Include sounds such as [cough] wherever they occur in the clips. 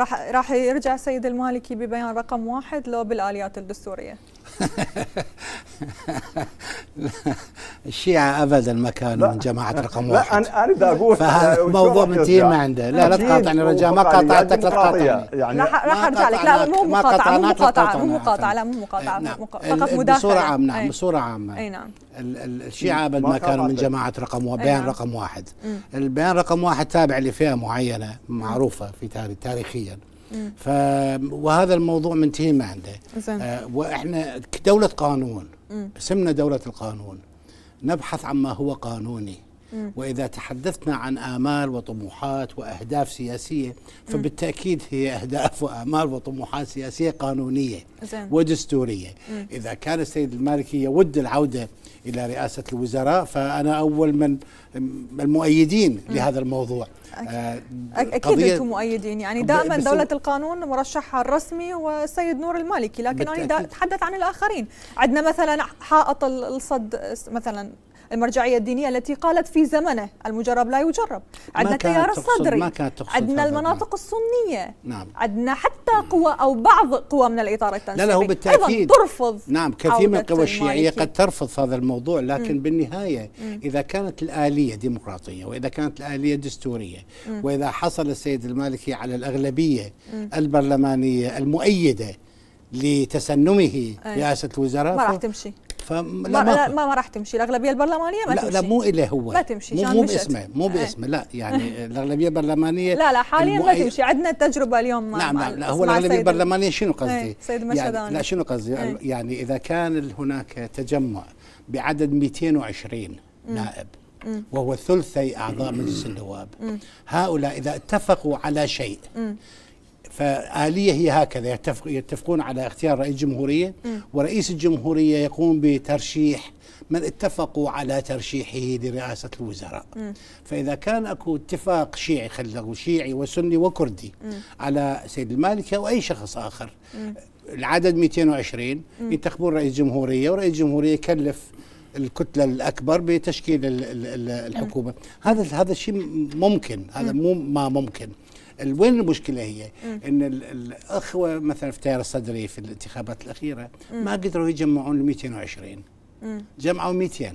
راح راح يرجع السيد المالكي ببيان رقم واحد لو بالآليات الدستورية [laughs] الشيعة أبدا ما كانوا من جماعة رقم واحد لا أنا أنا بدي أقول فموضوع منتهي ما عنده لا لا تقاطعني رجاء ما قاطعتك لا تقاطعني يعني راح أرجع لك لا مو مقاطعة مو مقاطعة مو نعم. مقاطعة لا مو مقاطعة فقط مداخلة بصورة عامة إيه. إيه، نعم بصورة عامة أي نعم الشيعة أبدا ما كانوا من جماعة رقم واحد إيه، بيان نعم. رقم واحد البيان رقم واحد تابع لفئة معينة معروفة في تاريخ تاريخيا ف وهذا الموضوع منتهي ما عنده آه واحنا دولة قانون اسمنا دولة القانون نبحث عما هو قانوني وإذا تحدثنا عن آمال وطموحات وأهداف سياسية فبالتأكيد هي أهداف وآمال وطموحات سياسية قانونية ودستورية إذا كان السيد المالكي يود العودة الى رئاسه الوزراء فانا اول من المؤيدين لهذا الموضوع آه، اكيد انتم مؤيدين يعني دائما دوله القانون مرشحها الرسمي هو السيد نور المالكي لكن انا يعني اتحدث عن الاخرين عندنا مثلا حائط الصد مثلا المرجعيه الدينيه التي قالت في زمنه المجرب لا يجرب عندنا التيار الصدري عندنا المناطق نعم. السنيه نعم عندنا حتى قوى او بعض قوى من الاطار التنسيقي لا لا هو بالتاكيد أيضا ترفض نعم كثير من القوى الشيعيه قد ترفض هذا الموضوع لكن م. بالنهايه م. اذا كانت الاليه ديمقراطيه واذا كانت الاليه دستوريه م. واذا حصل السيد المالكي على الاغلبيه م. البرلمانيه المؤيده لتسنمه رئاسه الوزراء ما راح تمشي فلا ما, ما, ما راح تمشي الاغلبيه البرلمانيه ما لا تمشي لا مو إله هو ما تمشي مو, مو باسمه مو إيه. باسمه لا يعني [laughs] الاغلبيه البرلمانيه لا لا حاليا ما تمشي عندنا التجربه اليوم مع نعم, نعم، لا, لا هو الاغلبيه البرلمانيه شنو قصدي؟ إيه، سيد مشهداني يعني لا شنو قصدي؟ إيه. يعني اذا كان هناك تجمع بعدد 220 نائب وهو ثلثي اعضاء مجلس النواب هؤلاء اذا اتفقوا على شيء فآلية هي هكذا يتفق يتفقون على اختيار رئيس جمهورية ورئيس الجمهورية يقوم بترشيح من اتفقوا على ترشيحه لرئاسة الوزراء م. فإذا كان أكو اتفاق شيعي خلقوا شيعي وسني وكردي م. على سيد المالكي أو أي شخص آخر م. العدد 220 م. ينتخبون رئيس جمهورية ورئيس جمهورية يكلف الكتله الاكبر بتشكيل الحكومه م. هذا هذا الشيء ممكن هذا مو ما ممكن وين المشكله هي مم. ان الاخوه مثلا في التيار الصدري في الانتخابات الاخيره مم. ما قدروا يجمعون ال 220 جمعوا 200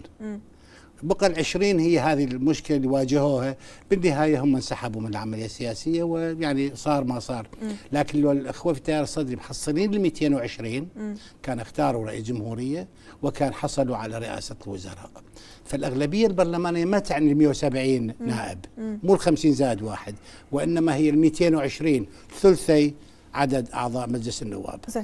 بقى العشرين هي هذه المشكله اللي واجهوها بالنهايه هم انسحبوا من العمليه السياسيه ويعني صار ما صار م. لكن لو الاخوه في التيار الصدري محصلين ال 220 م. كان اختاروا رئيس جمهوريه وكان حصلوا على رئاسه الوزراء فالاغلبيه البرلمانيه ما تعني ال 170 م. نائب مو ال 50 زائد واحد وانما هي ال 220 ثلثي عدد اعضاء مجلس النواب